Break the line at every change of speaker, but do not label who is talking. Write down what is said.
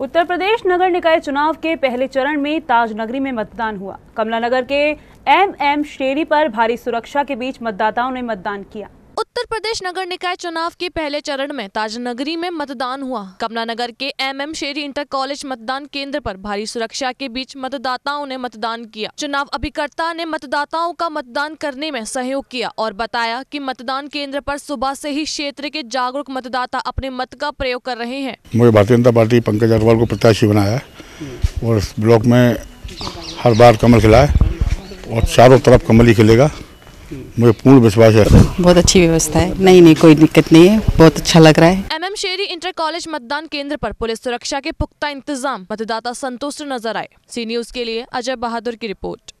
उत्तर प्रदेश नगर निकाय चुनाव के पहले चरण में ताजनगरी में मतदान हुआ कमला नगर के एम एम शेरी पर भारी सुरक्षा के बीच मतदाताओं ने मतदान किया उत्तर प्रदेश
नगर निकाय चुनाव के पहले चरण में ताजनगरी में मतदान हुआ कमला नगर के एमएम शेरी इंटर कॉलेज मतदान केंद्र पर भारी सुरक्षा के बीच मतदाताओं ने मतदान किया चुनाव अभिकर्ता ने मतदाताओं का मतदान करने में सहयोग किया और बताया कि मतदान केंद्र पर सुबह से ही क्षेत्र के जागरूक मतदाता अपने मत का प्रयोग कर रहे हैं
मुझे भारतीय जनता पार्टी पंकज अग्रवाल को प्रत्याशी बनाया और ब्लॉक में हर बार कमल खिलाए और चारों तरफ कमल ही खिलेगा मुझे पूर्ण विश्वास है बहुत अच्छी व्यवस्था है नहीं नहीं कोई दिक्कत नहीं है बहुत अच्छा लग रहा है
एमएम शेरी इंटर कॉलेज मतदान केंद्र पर पुलिस सुरक्षा के पुख्ता इंतजाम मतदाता संतुष्ट नजर आए सी न्यूज के लिए अजय बहादुर की रिपोर्ट